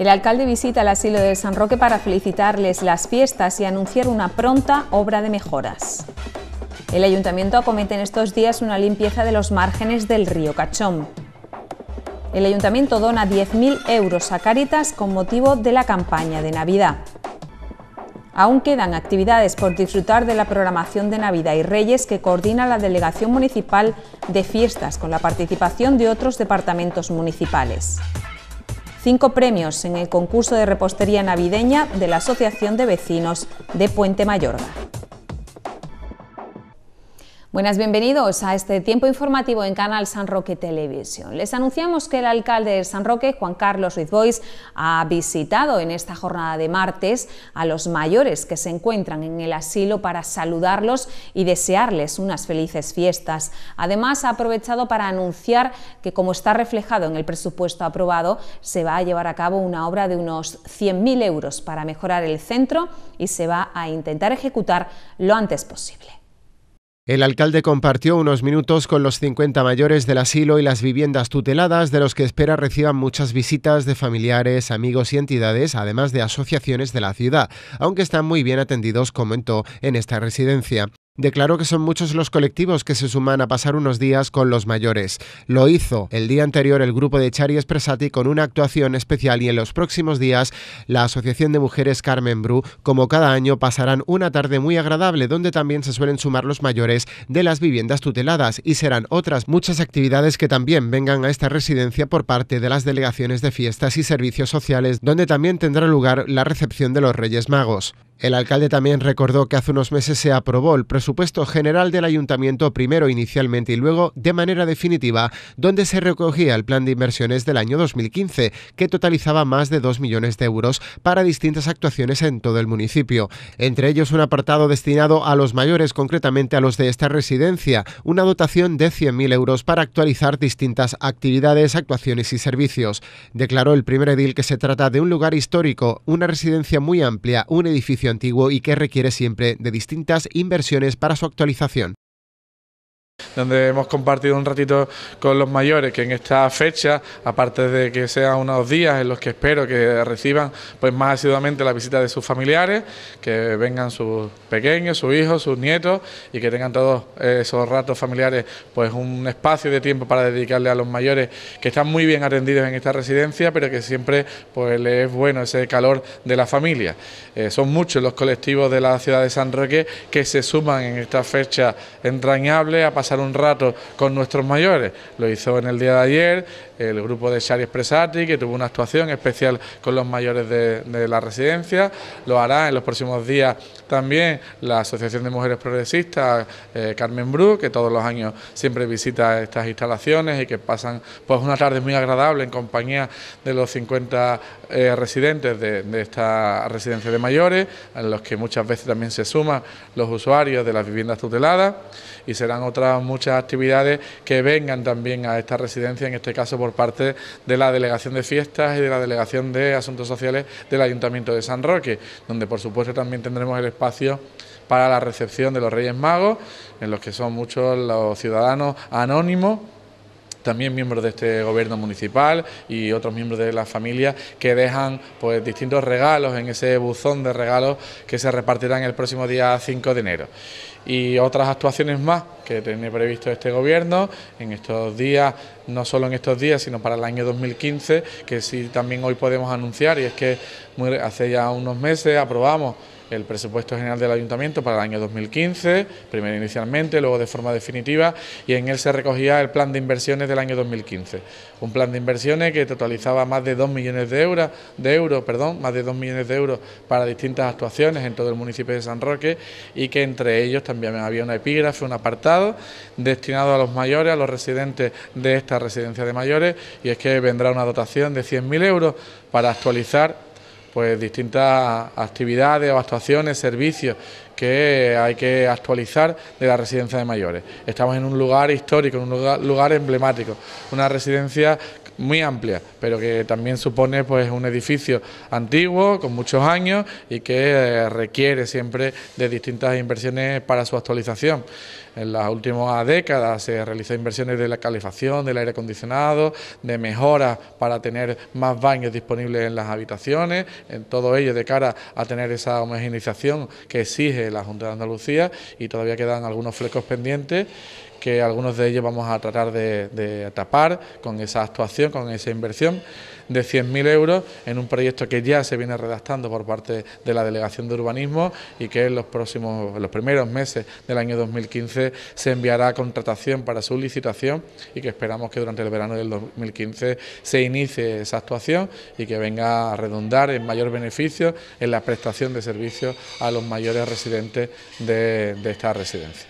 El alcalde visita el asilo de San Roque para felicitarles las fiestas y anunciar una pronta obra de mejoras. El ayuntamiento acomete en estos días una limpieza de los márgenes del río Cachón. El ayuntamiento dona 10.000 euros a caritas con motivo de la campaña de Navidad. Aún quedan actividades por disfrutar de la programación de Navidad y Reyes que coordina la Delegación Municipal de Fiestas con la participación de otros departamentos municipales cinco premios en el concurso de repostería navideña de la Asociación de Vecinos de Puente Mayorga. Buenas, bienvenidos a este tiempo informativo en Canal San Roque Televisión. Les anunciamos que el alcalde de San Roque, Juan Carlos Ruiz Bois, ha visitado en esta jornada de martes a los mayores que se encuentran en el asilo para saludarlos y desearles unas felices fiestas. Además, ha aprovechado para anunciar que, como está reflejado en el presupuesto aprobado, se va a llevar a cabo una obra de unos 100.000 euros para mejorar el centro y se va a intentar ejecutar lo antes posible. El alcalde compartió unos minutos con los 50 mayores del asilo y las viviendas tuteladas, de los que espera reciban muchas visitas de familiares, amigos y entidades, además de asociaciones de la ciudad, aunque están muy bien atendidos, comentó en esta residencia declaró que son muchos los colectivos que se suman a pasar unos días con los mayores. Lo hizo el día anterior el grupo de Chari Espresati con una actuación especial y en los próximos días la Asociación de Mujeres Carmen Bru, como cada año, pasarán una tarde muy agradable donde también se suelen sumar los mayores de las viviendas tuteladas y serán otras muchas actividades que también vengan a esta residencia por parte de las delegaciones de fiestas y servicios sociales donde también tendrá lugar la recepción de los Reyes Magos. El alcalde también recordó que hace unos meses se aprobó el presupuesto general del ayuntamiento primero inicialmente y luego de manera definitiva, donde se recogía el plan de inversiones del año 2015, que totalizaba más de 2 millones de euros para distintas actuaciones en todo el municipio, entre ellos un apartado destinado a los mayores, concretamente a los de esta residencia, una dotación de 100.000 euros para actualizar distintas actividades, actuaciones y servicios. Declaró el primer edil que se trata de un lugar histórico, una residencia muy amplia, un edificio antiguo y que requiere siempre de distintas inversiones para su actualización donde hemos compartido un ratito con los mayores, que en esta fecha, aparte de que sean unos días en los que espero que reciban pues más asiduamente la visita de sus familiares, que vengan sus pequeños, sus hijos, sus nietos y que tengan todos eh, esos ratos familiares, pues un espacio de tiempo para dedicarle a los mayores que están muy bien atendidos en esta residencia, pero que siempre pues les es bueno ese calor de la familia. Eh, son muchos los colectivos de la ciudad de San Roque que se suman en esta fecha entrañable a un rato con nuestros mayores. Lo hizo en el día de ayer el grupo de Shari Expresati, que tuvo una actuación especial con los mayores de, la residencia. Lo hará en los próximos días también la Asociación de Mujeres Progresistas, eh, Carmen Bru, que todos los años siempre visita estas instalaciones y que pasan pues una tarde muy agradable en compañía de los 50 eh, residentes de, de, esta residencia de mayores, en los que muchas veces también se suman los usuarios de las viviendas tuteladas y serán otras muchas, actividades que vengan también a esta residencia, en este caso por parte de la Delegación de Fiestas y de la Delegación de Asuntos Sociales del Ayuntamiento de San Roque, donde por supuesto también tendremos el espacio para la recepción de los Reyes Magos, en los que son muchos los ciudadanos anónimos también miembros de este gobierno municipal y otros miembros de la familia que dejan pues distintos regalos en ese buzón de regalos que se repartirán el próximo día 5 de enero. Y otras actuaciones más que tiene previsto este gobierno en estos días, no solo en estos días, sino para el año 2015, que sí también hoy podemos anunciar, y es que hace ya unos meses aprobamos el presupuesto general del ayuntamiento para el año 2015, primero inicialmente, luego de forma definitiva, y en él se recogía el plan de inversiones del año 2015. Un plan de inversiones que totalizaba más de 2 millones de euros, de euros perdón, más de 2 millones de euros para distintas actuaciones en todo el municipio de San Roque y que entre ellos también había una epígrafe, un apartado destinado a los mayores, a los residentes de esta residencia de mayores, y es que vendrá una dotación de 100.000 euros para actualizar pues distintas actividades o actuaciones, servicios que hay que actualizar de la residencia de mayores. Estamos en un lugar histórico, en un lugar, emblemático, una residencia muy amplia, pero que también supone pues un edificio antiguo, con muchos años y que eh, requiere siempre de distintas inversiones para su actualización. En las últimas décadas se realizó inversiones de la calefacción, del aire acondicionado, de mejoras para tener más baños disponibles en las habitaciones, en todo ello de cara a tener esa homogeneización... que exige la Junta de Andalucía y todavía quedan algunos flecos pendientes que algunos de ellos vamos a tratar de, tapar con esa actuación, con esa inversión de 100.000 euros en un proyecto que ya se viene redactando por parte de la Delegación de Urbanismo y que en los próximos, los primeros meses del año 2015 se enviará contratación para su licitación y que esperamos que durante el verano del 2015 se inicie esa actuación y que venga a redundar en mayor beneficio en la prestación de servicios a los mayores residentes de esta residencia.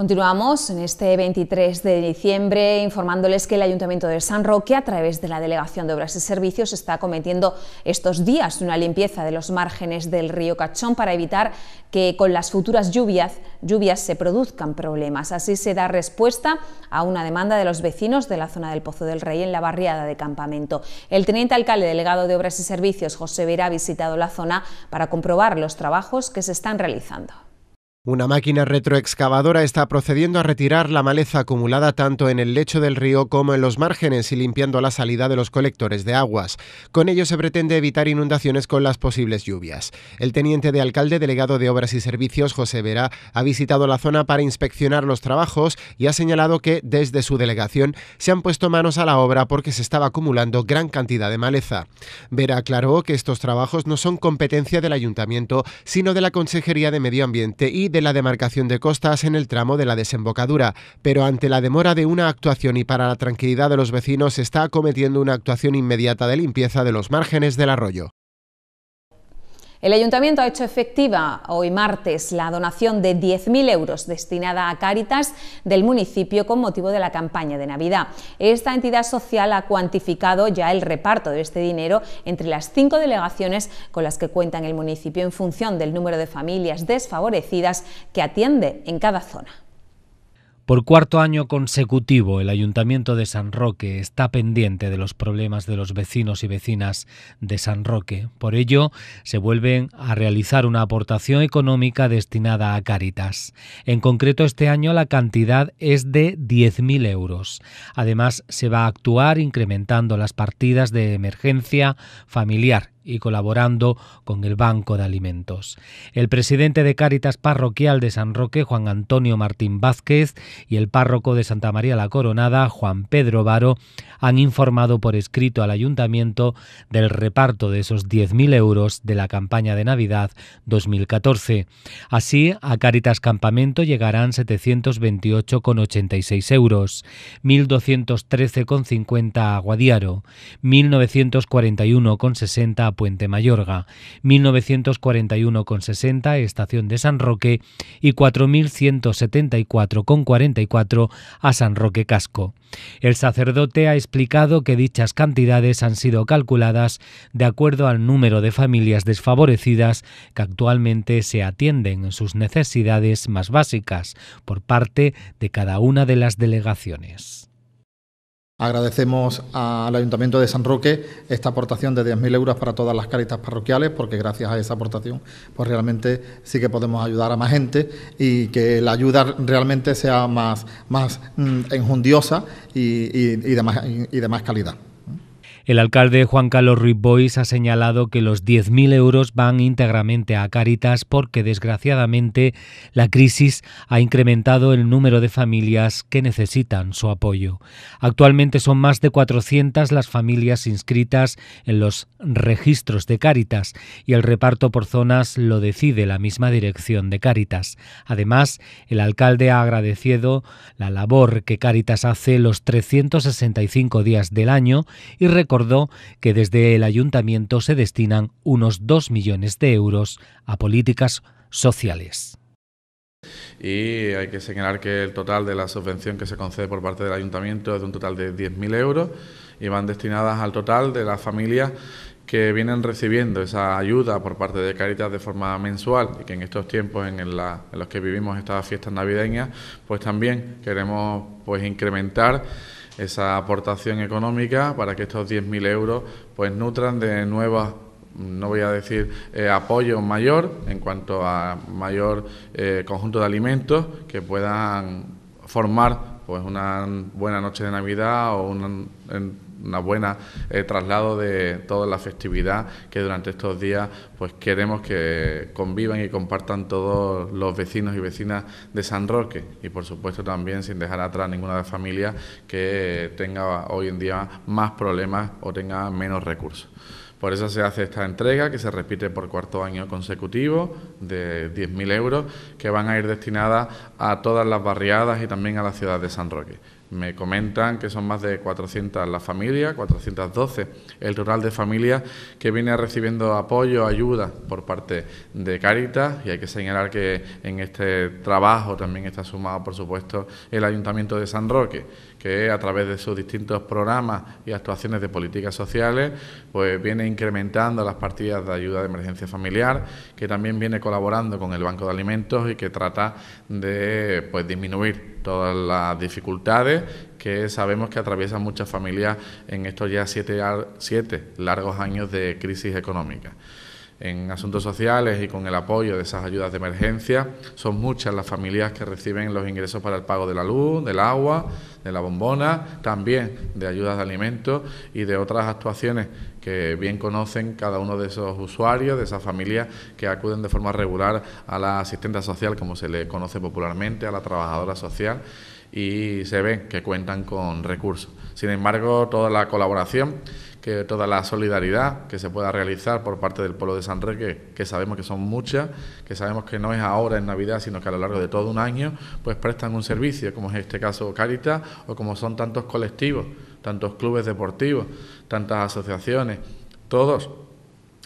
Continuamos en este 23 de diciembre informándoles que el Ayuntamiento de San Roque, a través de la Delegación de Obras y Servicios, está cometiendo estos días una limpieza de los márgenes del río Cachón para evitar que con las futuras lluvias, lluvias se produzcan problemas. Así se da respuesta a una demanda de los vecinos de la zona del Pozo del Rey en la barriada de Campamento. El teniente alcalde delegado de Obras y Servicios, José Vera, ha visitado la zona para comprobar los trabajos que se están realizando. Una máquina retroexcavadora está procediendo a retirar la maleza acumulada tanto en el lecho del río como en los márgenes y limpiando la salida de los colectores de aguas. Con ello se pretende evitar inundaciones con las posibles lluvias. El teniente de alcalde delegado de Obras y Servicios, José Vera, ha visitado la zona para inspeccionar los trabajos y ha señalado que, desde su delegación, se han puesto manos a la obra porque se estaba acumulando gran cantidad de maleza. Vera aclaró que estos trabajos no son competencia del ayuntamiento, sino de la Consejería de Medio Ambiente y de la demarcación de costas en el tramo de la desembocadura, pero ante la demora de una actuación y para la tranquilidad de los vecinos está acometiendo una actuación inmediata de limpieza de los márgenes del arroyo. El ayuntamiento ha hecho efectiva hoy martes la donación de 10.000 euros destinada a Cáritas del municipio con motivo de la campaña de Navidad. Esta entidad social ha cuantificado ya el reparto de este dinero entre las cinco delegaciones con las que cuenta el municipio en función del número de familias desfavorecidas que atiende en cada zona. Por cuarto año consecutivo, el Ayuntamiento de San Roque está pendiente de los problemas de los vecinos y vecinas de San Roque. Por ello, se vuelven a realizar una aportación económica destinada a Caritas. En concreto, este año la cantidad es de 10.000 euros. Además, se va a actuar incrementando las partidas de emergencia familiar y colaborando con el Banco de Alimentos. El presidente de Cáritas Parroquial de San Roque, Juan Antonio Martín Vázquez, y el párroco de Santa María la Coronada, Juan Pedro Varo, han informado por escrito al ayuntamiento del reparto de esos 10.000 euros de la campaña de Navidad 2014. Así, a Cáritas Campamento llegarán 728,86 euros, 1.213,50 a Guadiaro, 1.941,60 a Puente Mayorga, 1941,60 estación de San Roque y 4174,44 a San Roque Casco. El sacerdote ha explicado que dichas cantidades han sido calculadas de acuerdo al número de familias desfavorecidas que actualmente se atienden sus necesidades más básicas por parte de cada una de las delegaciones. Agradecemos al Ayuntamiento de San Roque esta aportación de 10.000 euros para todas las caritas parroquiales, porque gracias a esa aportación, pues realmente sí que podemos ayudar a más gente y que la ayuda realmente sea más, más mm, enjundiosa y de más calidad. El alcalde Juan Carlos Ruiz Bois ha señalado que los 10.000 euros van íntegramente a Cáritas porque desgraciadamente la crisis ha incrementado el número de familias que necesitan su apoyo. Actualmente son más de 400 las familias inscritas en los registros de Cáritas y el reparto por zonas lo decide la misma dirección de Cáritas. Además, el alcalde ha agradecido la labor que Cáritas hace los 365 días del año y que desde el ayuntamiento se destinan unos 2 millones de euros a políticas sociales. Y hay que señalar que el total de la subvención que se concede por parte del ayuntamiento es de un total de 10.000 euros y van destinadas al total de las familias que vienen recibiendo esa ayuda por parte de Caritas de forma mensual y que en estos tiempos en, en los que vivimos estas fiestas navideñas, pues también queremos pues incrementar esa aportación económica para que estos 10.000 euros pues nutran de nuevas no voy a decir eh, apoyo mayor en cuanto a mayor eh, conjunto de alimentos que puedan formar pues una buena noche de Navidad o una, una buena eh, traslado de toda la festividad que durante estos días pues queremos que convivan y compartan todos los vecinos y vecinas de San Roque y por supuesto también sin dejar atrás ninguna de las familias que tenga hoy en día más problemas o tenga menos recursos. Por eso se hace esta entrega que se repite por cuarto año consecutivo de 10.000 euros que van a ir destinadas a todas las barriadas y también a la ciudad de San Roque. Me comentan que son más de 400 las familias, 412 el rural de familias que viene recibiendo apoyo, ayuda por parte de Caritas y hay que señalar que en este trabajo también está sumado, por supuesto, el Ayuntamiento de San Roque que a través de sus distintos programas y actuaciones de políticas sociales, pues viene incrementando las partidas de ayuda de emergencia familiar, que también viene colaborando con el Banco de Alimentos y que trata de pues, disminuir todas las dificultades que sabemos que atraviesan muchas familias en estos ya siete largos años de crisis económica en asuntos sociales y con el apoyo de esas ayudas de emergencia. Son muchas las familias que reciben los ingresos para el pago de la luz, del agua, de la bombona, también de ayudas de alimentos y de otras actuaciones que bien conocen cada uno de esos usuarios, de esas familias que acuden de forma regular a la asistenta social, como se le conoce popularmente, a la trabajadora social y se ven que cuentan con recursos. Sin embargo, toda la colaboración que toda la solidaridad que se pueda realizar por parte del pueblo de San Reque, que sabemos que son muchas, que sabemos que no es ahora en Navidad, sino que a lo largo de todo un año, pues prestan un servicio, como es este caso Caritas, o como son tantos colectivos, tantos clubes deportivos, tantas asociaciones, todos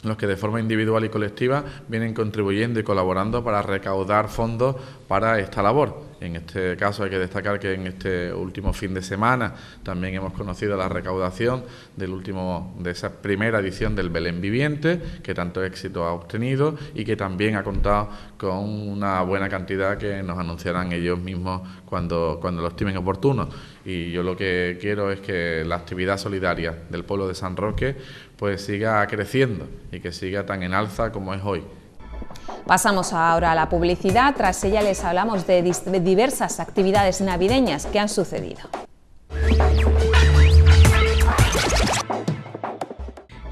los que de forma individual y colectiva vienen contribuyendo y colaborando para recaudar fondos para esta labor. En este caso hay que destacar que en este último fin de semana también hemos conocido la recaudación del último de esa primera edición del Belén Viviente, que tanto éxito ha obtenido y que también ha contado con una buena cantidad que nos anunciarán ellos mismos cuando, cuando lo estimen oportuno. Y yo lo que quiero es que la actividad solidaria del pueblo de San Roque pues siga creciendo y que siga tan en alza como es hoy. Pasamos ahora a la publicidad, tras ella les hablamos de diversas actividades navideñas que han sucedido.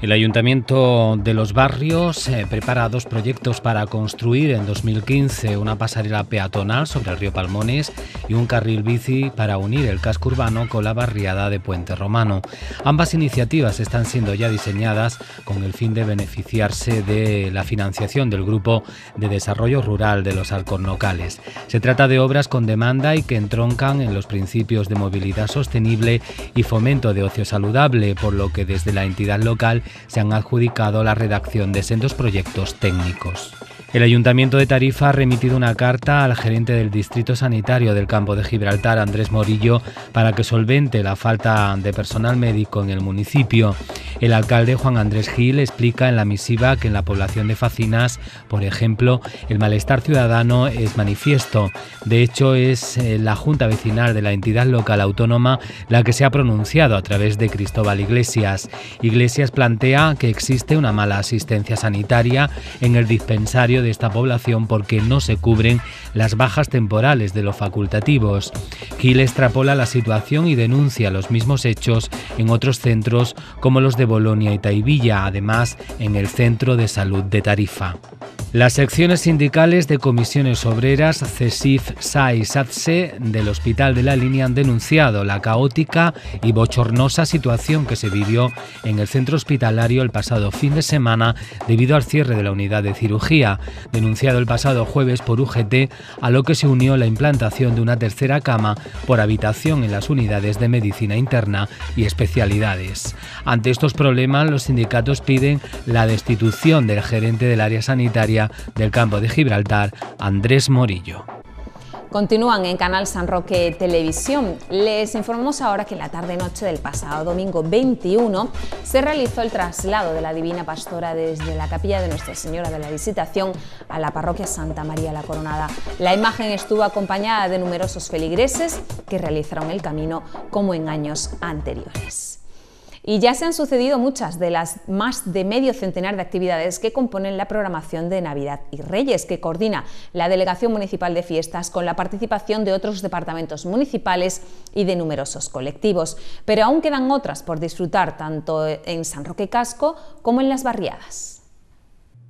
El Ayuntamiento de los Barrios eh, prepara dos proyectos para construir en 2015 una pasarela peatonal sobre el río Palmones y un carril bici para unir el casco urbano con la barriada de Puente Romano. Ambas iniciativas están siendo ya diseñadas con el fin de beneficiarse de la financiación del Grupo de Desarrollo Rural de los Alcornocales. Se trata de obras con demanda y que entroncan en los principios de movilidad sostenible y fomento de ocio saludable, por lo que desde la entidad local se han adjudicado la redacción de sendos proyectos técnicos. El Ayuntamiento de Tarifa ha remitido una carta al gerente del Distrito Sanitario del Campo de Gibraltar, Andrés Morillo, para que solvente la falta de personal médico en el municipio. El alcalde Juan Andrés Gil explica en la misiva que en la población de Facinas, por ejemplo, el malestar ciudadano es manifiesto. De hecho, es eh, la Junta Vecinal de la entidad local autónoma la que se ha pronunciado a través de Cristóbal Iglesias. Iglesias plantea que existe una mala asistencia sanitaria en el dispensario de esta población porque no se cubren las bajas temporales de los facultativos. Gil extrapola la situación y denuncia los mismos hechos en otros centros como los de Bolonia y Taivilla, además en el Centro de Salud de Tarifa. Las secciones sindicales de comisiones obreras CESIF, SAI SATSE del Hospital de la Línea han denunciado la caótica y bochornosa situación que se vivió en el centro hospitalario el pasado fin de semana debido al cierre de la unidad de cirugía, denunciado el pasado jueves por UGT, a lo que se unió la implantación de una tercera cama por habitación en las unidades de medicina interna y especialidades. Ante estos problemas, los sindicatos piden la destitución del gerente del área sanitaria del Campo de Gibraltar, Andrés Morillo. Continúan en Canal San Roque Televisión. Les informamos ahora que en la tarde-noche del pasado domingo 21 se realizó el traslado de la Divina Pastora desde la capilla de Nuestra Señora de la Visitación a la parroquia Santa María la Coronada. La imagen estuvo acompañada de numerosos feligreses que realizaron el camino como en años anteriores. Y ya se han sucedido muchas de las más de medio centenar de actividades que componen la programación de Navidad y Reyes, que coordina la Delegación Municipal de Fiestas con la participación de otros departamentos municipales y de numerosos colectivos. Pero aún quedan otras por disfrutar tanto en San Roque Casco como en las barriadas.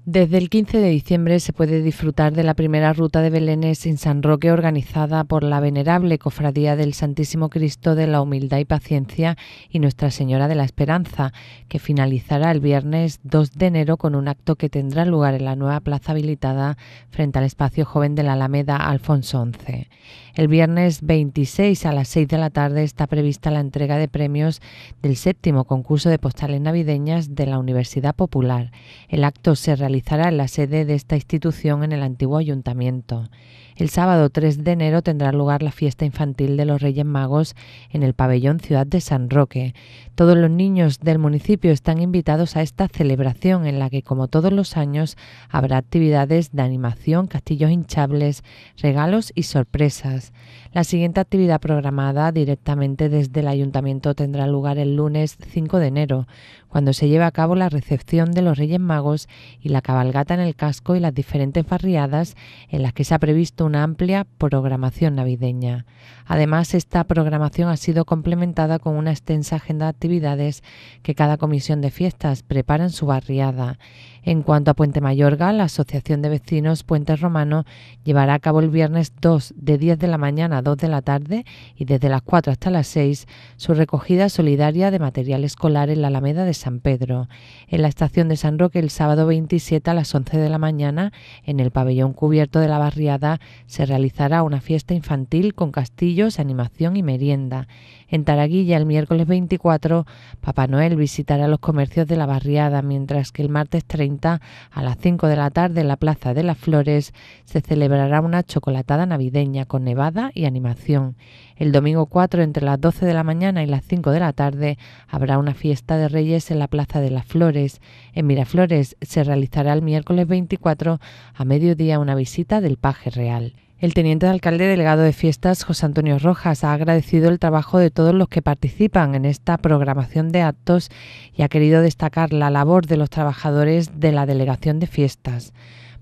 Desde el 15 de diciembre se puede disfrutar de la primera ruta de Belénes en San Roque organizada por la Venerable Cofradía del Santísimo Cristo de la Humildad y Paciencia y Nuestra Señora de la Esperanza, que finalizará el viernes 2 de enero con un acto que tendrá lugar en la nueva plaza habilitada frente al espacio joven de la Alameda Alfonso XI. El viernes 26 a las 6 de la tarde está prevista la entrega de premios del séptimo concurso de postales navideñas de la Universidad Popular. El acto se realizará en la sede de esta institución en el antiguo ayuntamiento. El sábado 3 de enero tendrá lugar la fiesta infantil de los Reyes Magos en el pabellón Ciudad de San Roque. Todos los niños del municipio están invitados a esta celebración en la que, como todos los años, habrá actividades de animación, castillos hinchables, regalos y sorpresas. La siguiente actividad programada directamente desde el Ayuntamiento tendrá lugar el lunes 5 de enero, cuando se lleva a cabo la recepción de los Reyes Magos y la cabalgata en el casco y las diferentes barriadas en las que se ha previsto una amplia programación navideña. Además, esta programación ha sido complementada con una extensa agenda de actividades que cada comisión de fiestas prepara en su barriada. En cuanto a Puente Mayorga, la Asociación de Vecinos Puente Romano llevará a cabo el viernes 2 de 10 de la mañana a 2 de la tarde y desde las 4 hasta las 6 su recogida solidaria de material escolar en la Alameda de San Pedro, en la estación de San Roque el sábado 27 a las 11 de la mañana, en el pabellón cubierto de la barriada, se realizará una fiesta infantil con castillos, animación y merienda. En Taraguilla, el miércoles 24, Papá Noel visitará los comercios de la barriada, mientras que el martes 30, a las 5 de la tarde, en la Plaza de las Flores, se celebrará una chocolatada navideña con nevada y animación. El domingo 4, entre las 12 de la mañana y las 5 de la tarde, habrá una fiesta de reyes en la Plaza de las Flores. En Miraflores se realizará el miércoles 24 a mediodía una visita del paje real. El teniente de alcalde delegado de fiestas, José Antonio Rojas, ha agradecido el trabajo de todos los que participan en esta programación de actos y ha querido destacar la labor de los trabajadores de la delegación de fiestas.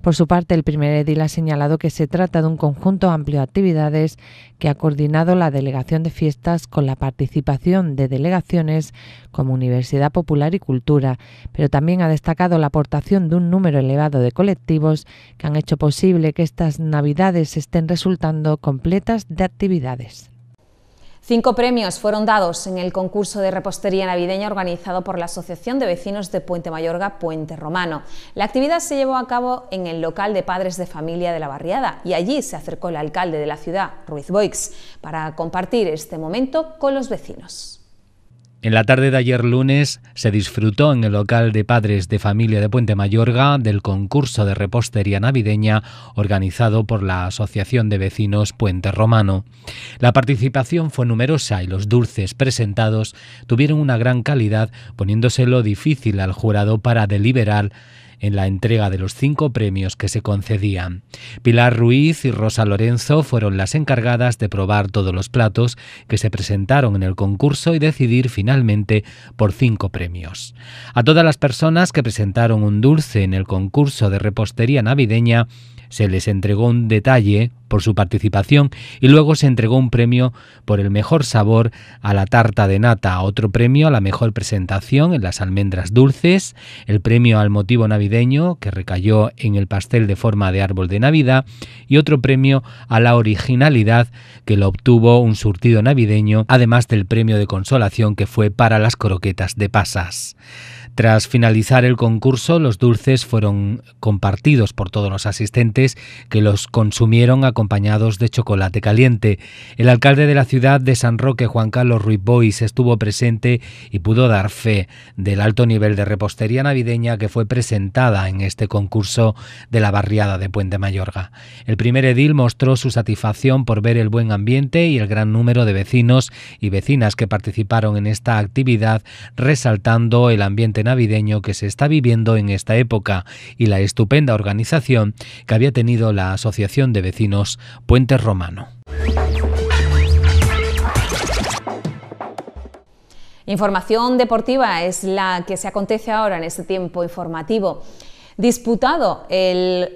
Por su parte, el primer edil ha señalado que se trata de un conjunto amplio de actividades que ha coordinado la Delegación de Fiestas con la participación de delegaciones como Universidad Popular y Cultura, pero también ha destacado la aportación de un número elevado de colectivos que han hecho posible que estas Navidades estén resultando completas de actividades. Cinco premios fueron dados en el concurso de repostería navideña organizado por la Asociación de Vecinos de Puente Mayorga Puente Romano. La actividad se llevó a cabo en el local de padres de familia de la barriada y allí se acercó el alcalde de la ciudad, Ruiz Boix, para compartir este momento con los vecinos. En la tarde de ayer lunes se disfrutó en el local de padres de familia de Puente Mayorga del concurso de repostería navideña organizado por la Asociación de Vecinos Puente Romano. La participación fue numerosa y los dulces presentados tuvieron una gran calidad, poniéndoselo difícil al jurado para deliberar en la entrega de los cinco premios que se concedían. Pilar Ruiz y Rosa Lorenzo fueron las encargadas de probar todos los platos que se presentaron en el concurso y decidir finalmente por cinco premios. A todas las personas que presentaron un dulce en el concurso de repostería navideña se les entregó un detalle por su participación y luego se entregó un premio por el mejor sabor a la tarta de nata, otro premio a la mejor presentación en las almendras dulces, el premio al motivo navideño que recayó en el pastel de forma de árbol de Navidad y otro premio a la originalidad que lo obtuvo un surtido navideño, además del premio de consolación que fue para las croquetas de pasas. Tras finalizar el concurso, los dulces fueron compartidos por todos los asistentes que los consumieron acompañados de chocolate caliente. El alcalde de la ciudad de San Roque, Juan Carlos Ruiz Bois, estuvo presente y pudo dar fe del alto nivel de repostería navideña que fue presentada en este concurso de la barriada de Puente Mayorga. El primer edil mostró su satisfacción por ver el buen ambiente y el gran número de vecinos y vecinas que participaron en esta actividad, resaltando el ambiente navideño que se está viviendo en esta época y la estupenda organización que había tenido la Asociación de Vecinos Puente Romano. Información deportiva es la que se acontece ahora en este tiempo informativo. Disputado el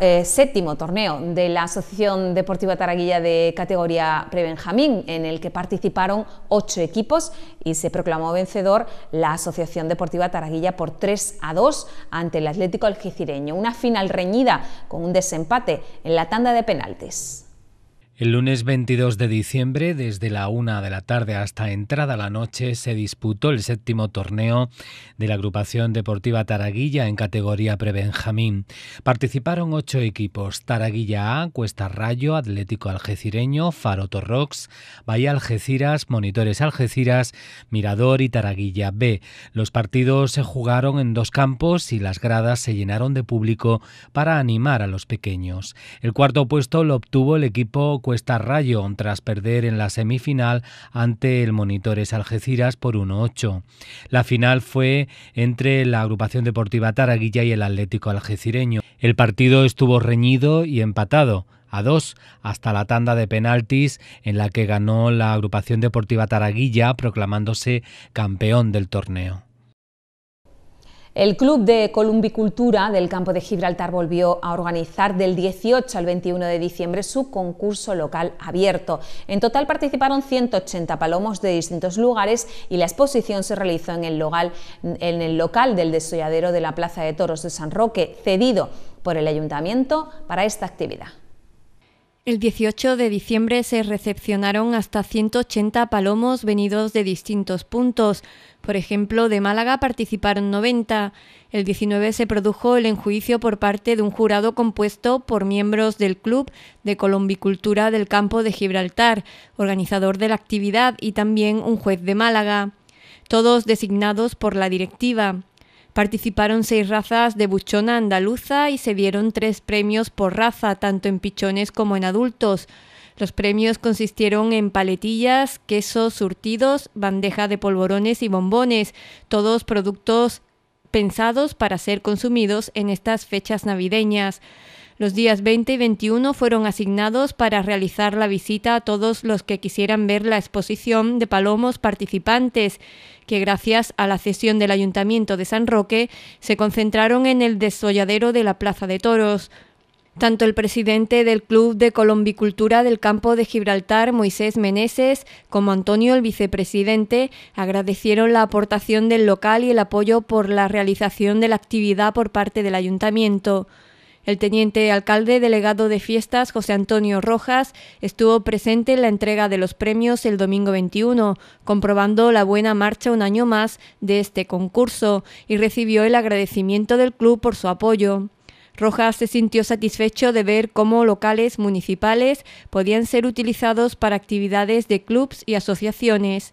eh, séptimo torneo de la Asociación Deportiva Taraguilla de categoría Prebenjamín, en el que participaron ocho equipos y se proclamó vencedor la Asociación Deportiva Taraguilla por 3 a 2 ante el Atlético Algecireño. Una final reñida con un desempate en la tanda de penaltis. El lunes 22 de diciembre, desde la una de la tarde hasta entrada la noche, se disputó el séptimo torneo de la agrupación deportiva Taraguilla en categoría Prebenjamín. Participaron ocho equipos: Taraguilla A, Cuesta Rayo, Atlético Algecireño, Faro Torrox, Bahía Algeciras, Monitores Algeciras, Mirador y Taraguilla B. Los partidos se jugaron en dos campos y las gradas se llenaron de público para animar a los pequeños. El cuarto puesto lo obtuvo el equipo Cuesta Rayo tras perder en la semifinal ante el Monitores Algeciras por 1-8. La final fue entre la agrupación deportiva Taraguilla y el Atlético Algecireño. El partido estuvo reñido y empatado a dos hasta la tanda de penaltis en la que ganó la agrupación deportiva Taraguilla proclamándose campeón del torneo. El Club de Columbicultura del Campo de Gibraltar volvió a organizar del 18 al 21 de diciembre su concurso local abierto. En total participaron 180 palomos de distintos lugares y la exposición se realizó en el local, del desolladero de la Plaza de Toros de San Roque, cedido por el Ayuntamiento para esta actividad. El 18 de diciembre se recepcionaron hasta 180 palomos venidos de distintos puntos. Por ejemplo, de Málaga participaron 90. El 19 se produjo el enjuicio por parte de un jurado compuesto por miembros del Club de Colombicultura del Campo de Gibraltar, organizador de la actividad y también un juez de Málaga, todos designados por la directiva. Participaron seis razas de buchona andaluza y se dieron tres premios por raza, tanto en pichones como en adultos. Los premios consistieron en paletillas, quesos surtidos, bandeja de polvorones y bombones, todos productos pensados para ser consumidos en estas fechas navideñas. Los días 20 y 21 fueron asignados para realizar la visita a todos los que quisieran ver la exposición de palomos participantes, que gracias a la cesión del Ayuntamiento de San Roque se concentraron en el desolladero de la Plaza de Toros. Tanto el presidente del Club de Colombicultura del Campo de Gibraltar, Moisés Meneses, como Antonio, el vicepresidente, agradecieron la aportación del local y el apoyo por la realización de la actividad por parte del ayuntamiento. El teniente alcalde delegado de fiestas, José Antonio Rojas, estuvo presente en la entrega de los premios el domingo 21, comprobando la buena marcha un año más de este concurso y recibió el agradecimiento del club por su apoyo. Rojas se sintió satisfecho de ver cómo locales municipales podían ser utilizados para actividades de clubs y asociaciones.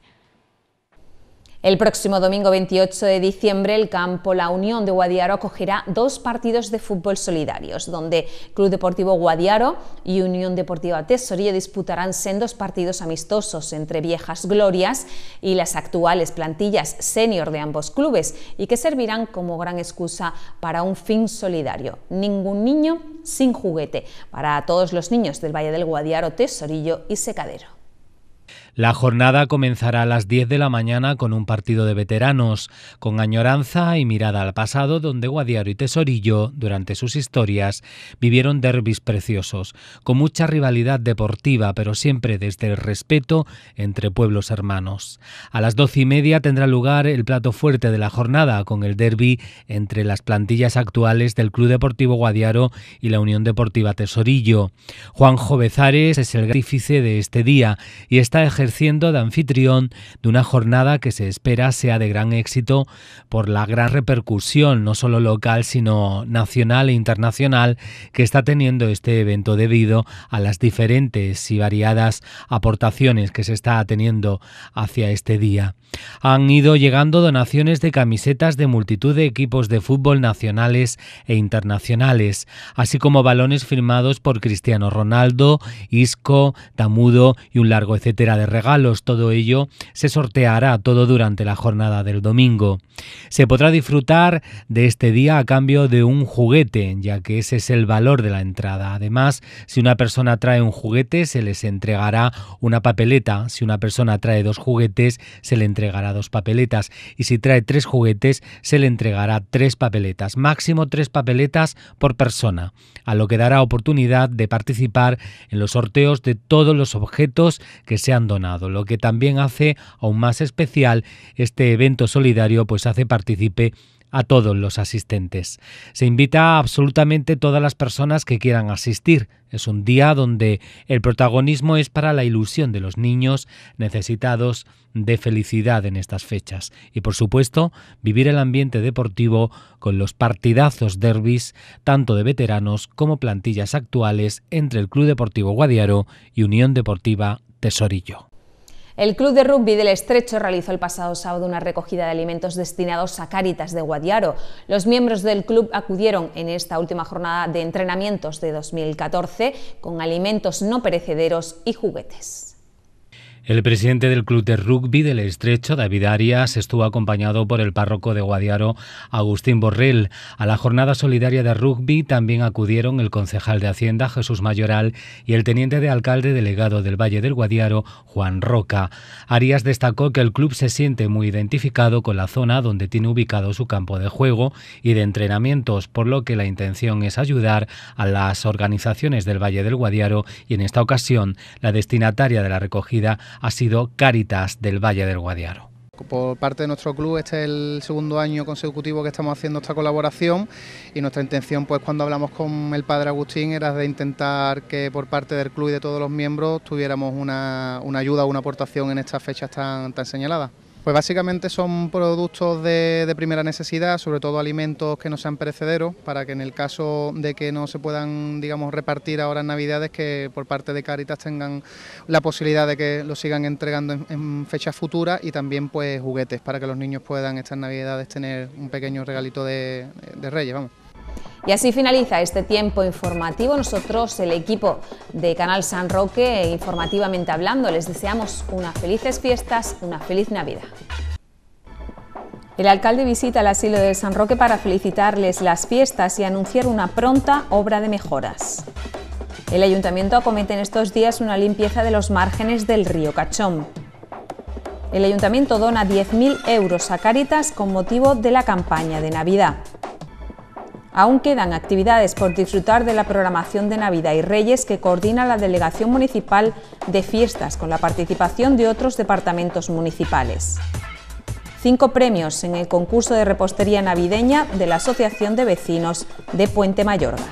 El próximo domingo 28 de diciembre, el campo La Unión de Guadiaro acogerá dos partidos de fútbol solidarios, donde Club Deportivo Guadiaro y Unión Deportiva Tesorillo disputarán sendos partidos amistosos entre viejas glorias y las actuales plantillas senior de ambos clubes y que servirán como gran excusa para un fin solidario. Ningún niño sin juguete para todos los niños del Valle del Guadiaro, Tesorillo y Secadero. La jornada comenzará a las 10 de la mañana con un partido de veteranos, con añoranza y mirada al pasado donde Guadiaro y Tesorillo, durante sus historias, vivieron derbis preciosos, con mucha rivalidad deportiva, pero siempre desde el respeto entre pueblos hermanos. A las doce y media tendrá lugar el plato fuerte de la jornada, con el derby entre las plantillas actuales del Club Deportivo Guadiaro y la Unión Deportiva Tesorillo. Juan Jovezares es el artífice de este día y está ejerciendo de anfitrión de una jornada que se espera sea de gran éxito por la gran repercusión, no solo local, sino nacional e internacional, que está teniendo este evento debido a las diferentes y variadas aportaciones que se está teniendo hacia este día. Han ido llegando donaciones de camisetas de multitud de equipos de fútbol nacionales e internacionales, así como balones firmados por Cristiano Ronaldo, Isco, Tamudo y un largo etcétera de regalos. Todo ello se sorteará todo durante la jornada del domingo. Se podrá disfrutar de este día a cambio de un juguete, ya que ese es el valor de la entrada. Además, si una persona trae un juguete, se les entregará una papeleta. Si una persona trae dos juguetes, se le entregará entregará dos papeletas y si trae tres juguetes se le entregará tres papeletas, máximo tres papeletas por persona, a lo que dará oportunidad de participar en los sorteos de todos los objetos que se han donado, lo que también hace aún más especial este evento solidario, pues hace partícipe a todos los asistentes. Se invita a absolutamente todas las personas que quieran asistir. Es un día donde el protagonismo es para la ilusión de los niños necesitados de felicidad en estas fechas. Y por supuesto, vivir el ambiente deportivo con los partidazos derbis, tanto de veteranos como plantillas actuales entre el Club Deportivo Guadiaro y Unión Deportiva Tesorillo. El Club de Rugby del Estrecho realizó el pasado sábado una recogida de alimentos destinados a Cáritas de Guadiaro. Los miembros del club acudieron en esta última jornada de entrenamientos de 2014 con alimentos no perecederos y juguetes. El presidente del club de rugby del Estrecho, David Arias, estuvo acompañado por el párroco de Guadiaro, Agustín Borrell. A la jornada solidaria de rugby también acudieron el concejal de Hacienda, Jesús Mayoral, y el teniente de alcalde delegado del Valle del Guadiaro, Juan Roca. Arias destacó que el club se siente muy identificado con la zona donde tiene ubicado su campo de juego y de entrenamientos, por lo que la intención es ayudar a las organizaciones del Valle del Guadiaro y en esta ocasión la destinataria de la recogida ha sido Caritas del Valle del Guadiaro. Por parte de nuestro club, este es el segundo año consecutivo que estamos haciendo esta colaboración y nuestra intención, pues cuando hablamos con el padre Agustín, era de intentar que por parte del club y de todos los miembros tuviéramos una, una ayuda, una aportación en estas fechas tan señaladas. Pues básicamente son productos de, primera necesidad, sobre todo alimentos que no sean perecederos, para que en el caso de que no se puedan, digamos, repartir ahora en Navidades, que por parte de Caritas tengan la posibilidad de que lo sigan entregando en, fecha fechas futuras y también pues juguetes para que los niños puedan estas Navidades tener un pequeño regalito de, de Reyes, vamos. Y así finaliza este tiempo informativo. Nosotros, el equipo de Canal San Roque, informativamente hablando, les deseamos unas felices fiestas, una feliz Navidad. El alcalde visita el asilo de San Roque para felicitarles las fiestas y anunciar una pronta obra de mejoras. El ayuntamiento acomete en estos días una limpieza de los márgenes del río Cachón. El ayuntamiento dona 10.000 euros a Caritas con motivo de la campaña de Navidad. Aún quedan actividades por disfrutar de la programación de Navidad y Reyes que coordina la Delegación Municipal de Fiestas con la participación de otros departamentos municipales. Cinco premios en el concurso de repostería navideña de la Asociación de Vecinos de Puente Mayorga.